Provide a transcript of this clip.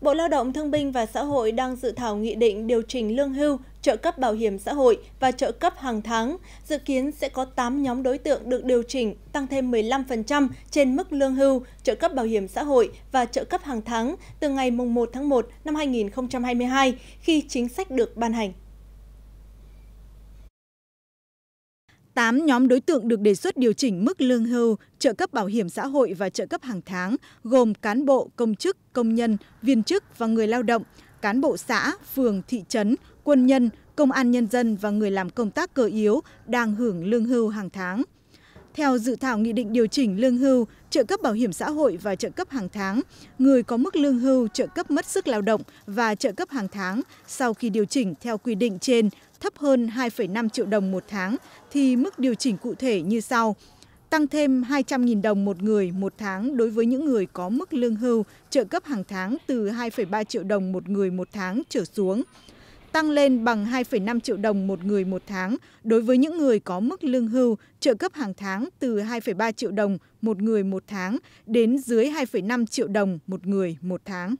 Bộ Lao động Thương binh và Xã hội đang dự thảo nghị định điều chỉnh lương hưu, trợ cấp bảo hiểm xã hội và trợ cấp hàng tháng, dự kiến sẽ có 8 nhóm đối tượng được điều chỉnh tăng thêm 15% trên mức lương hưu, trợ cấp bảo hiểm xã hội và trợ cấp hàng tháng từ ngày 1 tháng 1 năm 2022 khi chính sách được ban hành. tám nhóm đối tượng được đề xuất điều chỉnh mức lương hưu trợ cấp bảo hiểm xã hội và trợ cấp hàng tháng gồm cán bộ công chức công nhân viên chức và người lao động cán bộ xã phường thị trấn quân nhân công an nhân dân và người làm công tác cơ yếu đang hưởng lương hưu hàng tháng theo dự thảo nghị định điều chỉnh lương hưu trợ cấp bảo hiểm xã hội và trợ cấp hàng tháng người có mức lương hưu trợ cấp mất sức lao động và trợ cấp hàng tháng sau khi điều chỉnh theo quy định trên thấp hơn 2,5 triệu đồng một tháng thì mức điều chỉnh cụ thể như sau tăng thêm 200.000 đồng một người một tháng đối với những người có mức lương hưu trợ cấp hàng tháng từ 2,3 triệu đồng một người một tháng trở xuống tăng lên bằng 2,5 triệu đồng một người một tháng đối với những người có mức lương hưu, trợ cấp hàng tháng từ 2,3 triệu đồng một người một tháng đến dưới 2,5 triệu đồng một người một tháng.